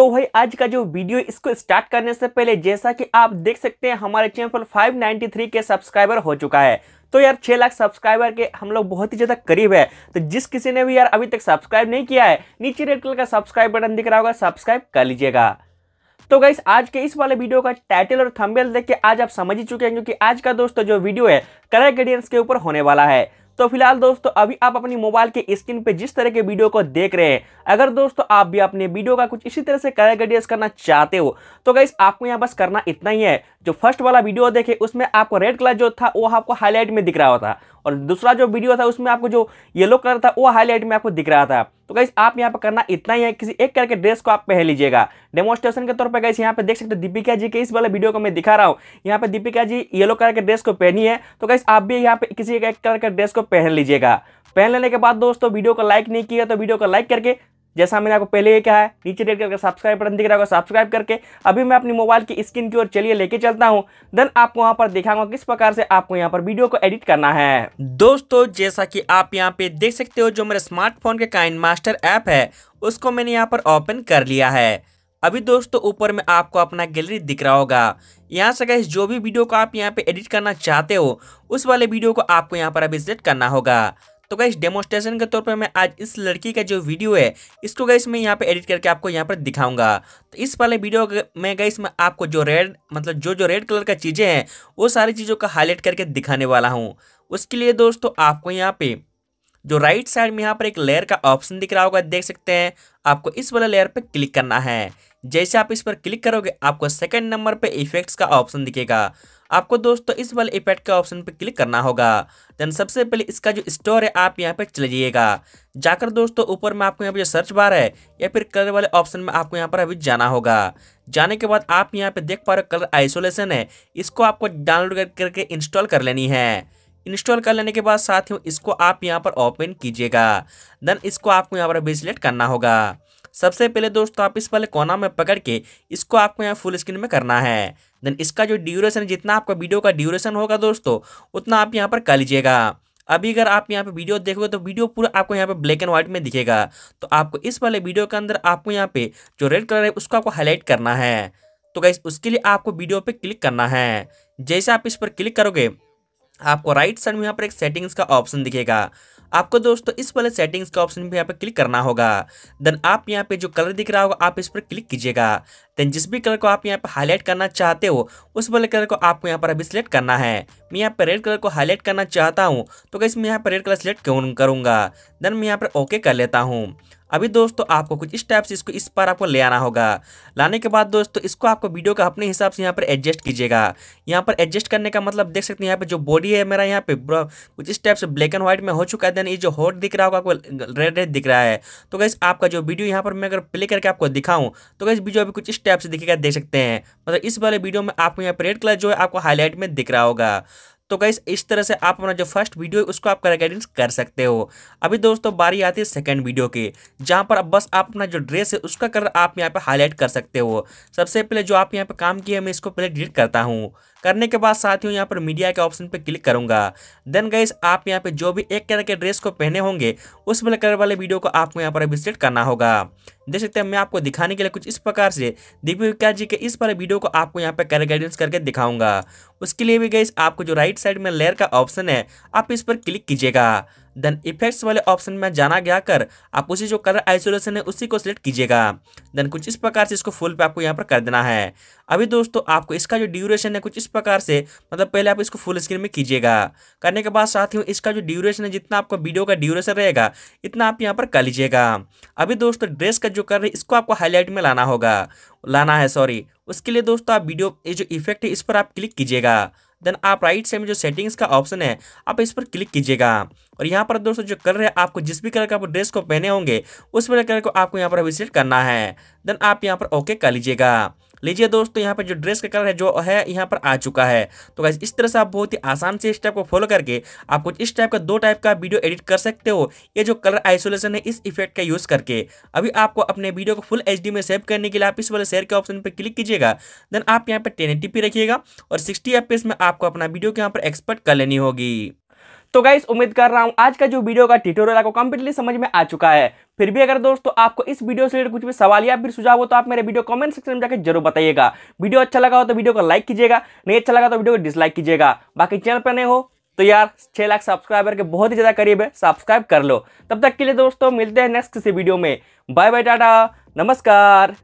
तो भाई आज का जो वीडियो इसको स्टार्ट करने से पहले जैसा कि आप देख सकते हैं हमारे चैनल पर 593 के सब्सक्राइबर हो चुका है तो यार 6 लाख सब्सक्राइबर के हम लोग बहुत ही ज़्यादा करीब है तो जिस किसी ने भी यार अभी तक सब्सक्राइब नहीं किया है नीचे रेड कलर का सब्सक्राइब बटन दिख रहा होगा सब्सक्राइब कर लीजिएगा तो गाइस आज के इस वाले वीडियो का टाइटल और थंबनेल देख के आज आप समझ ही चुके हैं क्योंकि आज का दोस्तों जो वीडियो है कलर ग्रेडियंस के ऊपर होने वाला है तो फिलहाल दोस्तों अभी आप अपनी मोबाइल के स्क्रीन पे जिस तरह के वीडियो को देख रहे हैं अगर दोस्तों आप भी अपने वीडियो का कुछ इसी तरह से कलर ग्रेडियस करना चाहते हो तो गाइस आपको यहाँ बस करना इतना ही है जो फर्स्ट वाला वीडियो देखे उसमें आपको रेड कलर जो था वो आपको हाईलाइट में दिख रहा होता और दूसरा जो वीडियो था उसमें आपको जो येलो कलर था वो हाईलाइट में आपको दिख रहा था तो गाइस आप यहाँ पर करना इतना ही है किसी एक करके ड्रेस को आप पहन लीजिएगा डेमोस्ट्रेशन के तौर पर गाइस यहाँ पे देख सकते हो दीपिका जी के इस वाले वीडियो को मैं दिखा रहा हूँ यहाँ पे दीपिका जी येलो कलर के ड्रेस को पहनी है तो गाइस आप भी यहाँ पे किसी एक कलर के ड्रेस को पहन लीजिएगा पहन लेने के बाद दोस्तों वीडियो को लाइक नहीं किया तो वीडियो को लाइक करके जैसा मैंने आपको पहले ये कहा है नीचे देख करके सब्सक्राइब बटन दिख रहा होगा सब्सक्राइब करके अभी मैं अपनी मोबाइल की स्क्रीन की ओर चलिए लेके चलता हूँ देन आपको वहाँ पर दिखाऊंगा किस प्रकार से आपको यहाँ पर वीडियो को एडिट करना है दोस्तों जैसा कि आप यहाँ पे देख सकते हो जो मेरे स्मार्टफोन के काइन मास्टर ऐप है उसको मैंने यहाँ पर ओपन कर लिया है अभी दोस्तों ऊपर में आपको अपना गैलरी दिख रहा होगा यहाँ से गैस जो भी वीडियो को आप यहाँ पे एडिट करना चाहते हो उस वाले वीडियो को आपको यहाँ पर अभी सेट करना होगा तो गाइस डेमोस्ट्रेशन के तौर पर मैं आज इस लड़की का जो वीडियो है इसको गाइस मैं यहाँ पे एडिट करके आपको यहाँ पर दिखाऊंगा तो इस वाले वीडियो में गाइस मैं आपको जो रेड मतलब जो जो रेड कलर का चीज़ें हैं वो सारी चीज़ों का हाईलाइट करके दिखाने वाला हूँ उसके लिए दोस्तों आपको यहाँ पे जो राइट साइड में यहाँ पर एक लेयर का ऑप्शन दिख रहा होगा देख सकते हैं आपको इस वाला लेयर पर क्लिक करना है जैसे आप इस पर क्लिक करोगे आपको सेकंड नंबर पे इफेक्ट्स का ऑप्शन दिखेगा आपको दोस्तों इस वाले इफेक्ट के ऑप्शन पर क्लिक करना होगा देन सबसे पहले इसका जो स्टोर है आप यहाँ पर चले जाइएगा जाकर दोस्तों ऊपर में आपको यहाँ पर जो सर्च बार है या फिर कलर वाले ऑप्शन में आपको यहाँ पर अभी जाना होगा जाने के बाद आप यहाँ पे देख पा रहे हो कलर आइसोलेशन है इसको आपको डाउनलोड करके इंस्टॉल कर लेनी है इंस्टॉल कर लेने के बाद साथ ही इसको आप यहाँ पर ओपन कीजिएगा देन इसको आपको यहाँ पर अभी सिलेक्ट करना होगा सबसे पहले दोस्तों आप इस वाले कोना में पकड़ के इसको आपको यहाँ फुल स्क्रीन में करना है देन इसका जो ड्यूरेशन जितना आपका वीडियो का ड्यूरेशन होगा दोस्तों उतना आप यहाँ पर कर लीजिएगा अभी अगर आप यहाँ पे वीडियो देखोगे तो वीडियो पूरा आपको यहाँ पे ब्लैक एंड व्हाइट में दिखेगा तो आपको इस वाले वीडियो के अंदर आपको यहाँ पे जो रेड कलर है उसको आपको हाईलाइट करना है तो गाइस उसके लिए आपको वीडियो पे क्लिक करना है जैसे आप इस पर क्लिक करोगे आपको राइट साइड में यहाँ पर एक सेटिंग्स का ऑप्शन दिखेगा आपको दोस्तों इस वाले सेटिंग्स का ऑप्शन भी यहाँ पर क्लिक करना होगा देन आप यहाँ पे जो कलर दिख रहा होगा आप इस पर क्लिक कीजिएगा देन जिस भी कलर को आप यहाँ पर हाईलाइट करना चाहते हो उस वाले कलर को आपको यहाँ पर अभी सिलेक्ट करना है मैं यहाँ पर रेड कलर को हाईलाइट करना चाहता हूँ तो कैसे मैं यहाँ पर रेड कलर सेलेक्ट करूँगा देन मैं यहाँ पर ओके कर लेता हूँ अभी दोस्तों आपको कुछ इस टाइप से इसको इस पर आपको ले आना होगा लाने के बाद दोस्तों इसको आपको वीडियो का अपने हिसाब से यहाँ पर एडजस्ट कीजिएगा यहाँ पर एडजस्ट करने का मतलब देख सकते हैं यहाँ पर जो बॉडी है मेरा यहाँ पे कुछ इस टाइप से ब्लैक एंड व्हाइट में हो चुका है देन ये जो हॉट दिख रहा होगा आपको रेड रेड दिख रहा है तो गैस आपका जो वीडियो यहाँ पर मैं अगर प्ले करके आपको दिखाऊँ तो गैस वीडियो अभी कुछ इस टाइप से दिखेगा देख सकते हैं मतलब इस वाले वीडियो में आपको यहाँ पर रेड कलर जो है आपको हाईलाइट में दिख रहा होगा तो गाइस इस तरह से आप अपना जो फर्स्ट वीडियो है उसको आप कलर गाइडेंस कर सकते हो अभी दोस्तों बारी आती है सेकेंड वीडियो की जहाँ पर अब बस आप अपना जो ड्रेस है उसका कलर आप यहाँ पर हाईलाइट कर सकते हो सबसे पहले जो आप यहाँ पर काम किया मैं इसको पहले डिलीट करता हूँ करने के बाद साथ ही यहाँ पर मीडिया के ऑप्शन पर क्लिक करूंगा देन गाइस आप यहाँ पे जो भी एक कलर के ड्रेस को पहने होंगे उस वाले कलर वाले वीडियो को आपको यहाँ पर विजिट करना होगा देख सकते हैं मैं आपको दिखाने के लिए कुछ इस प्रकार से विकास जी के इस पर वीडियो को आपको यहाँ पर कलर गाइडेंस करके दिखाऊंगा उसके लिए भी गई आपको जो राइट साइड में लेयर का ऑप्शन है आप इस पर क्लिक कीजिएगा देन इफेक्ट्स वाले ऑप्शन में जाना गया कर आप उसी जो कलर आइसोलेशन है उसी को सिलेक्ट कीजिएगा देन कुछ इस प्रकार से इसको फुल पे आपको यहाँ पर कर देना है अभी दोस्तों आपको इसका जो ड्यूरेशन है कुछ इस प्रकार से मतलब पहले आप इसको फुल स्क्रीन में कीजिएगा करने के बाद साथ ही इसका जो ड्यूरेशन है जितना आपका वीडियो का ड्यूरेशन रहेगा इतना आप यहाँ पर कर लीजिएगा अभी दोस्तों ड्रेस का जो कर रहे इसको आपको हाईलाइट में लाना होगा लाना है सॉरी उसके लिए दोस्तों आप वीडियो ये जो इफेक्ट है इस पर आप क्लिक कीजिएगा देन आप राइट साइड में जो सेटिंग्स का ऑप्शन है आप इस पर क्लिक कीजिएगा और यहाँ पर दोस्तों जो कलर है आपको जिस भी कलर का आप ड्रेस को पहने होंगे उस वाले कलर को आपको यहाँ पर अभी करना है देन आप यहाँ पर ओके कर लीजिएगा लीजिए दोस्तों यहाँ पर जो ड्रेस का कलर है जो है यहाँ पर आ चुका है तो गाइज इस तरह से आप बहुत ही आसान से इस टाइप को फॉलो करके आप कुछ इस टाइप का दो टाइप का वीडियो एडिट कर सकते हो ये जो कलर आइसोलेशन है इस इफेक्ट का यूज़ करके अभी आपको अपने वीडियो को फुल एच में सेव करने के लिए आप इस वाले शेयर के ऑप्शन पर क्लिक कीजिएगा देन आप यहाँ पर टेन रखिएगा और सिक्सटी एफ में आपको अपना वीडियो को यहाँ पर एक्सपर्ट कर लेनी होगी तो गाइस उम्मीद कर रहा हूँ आज का जो वीडियो का ट्यूटोरियल आपको कंप्लीटली समझ में आ चुका है फिर भी अगर दोस्तों तो आपको इस वीडियो से रिलेटेड कुछ भी सवाल या फिर सुझाव हो तो आप मेरे वीडियो कमेंट सेक्शन में जाकर जरूर बताइएगा वीडियो अच्छा लगा हो तो वीडियो को लाइक कीजिएगा नहीं अच्छा लगा तो वीडियो को डिसलाइक कीजिएगा बाकी चैनल पर नहीं हो तो यार छः लाख सब्सक्राइबर के बहुत ही ज़्यादा करीब है सब्सक्राइब कर लो तब तक के लिए दोस्तों मिलते हैं नेक्स्ट किसी वीडियो में बाय बाय टाटा नमस्कार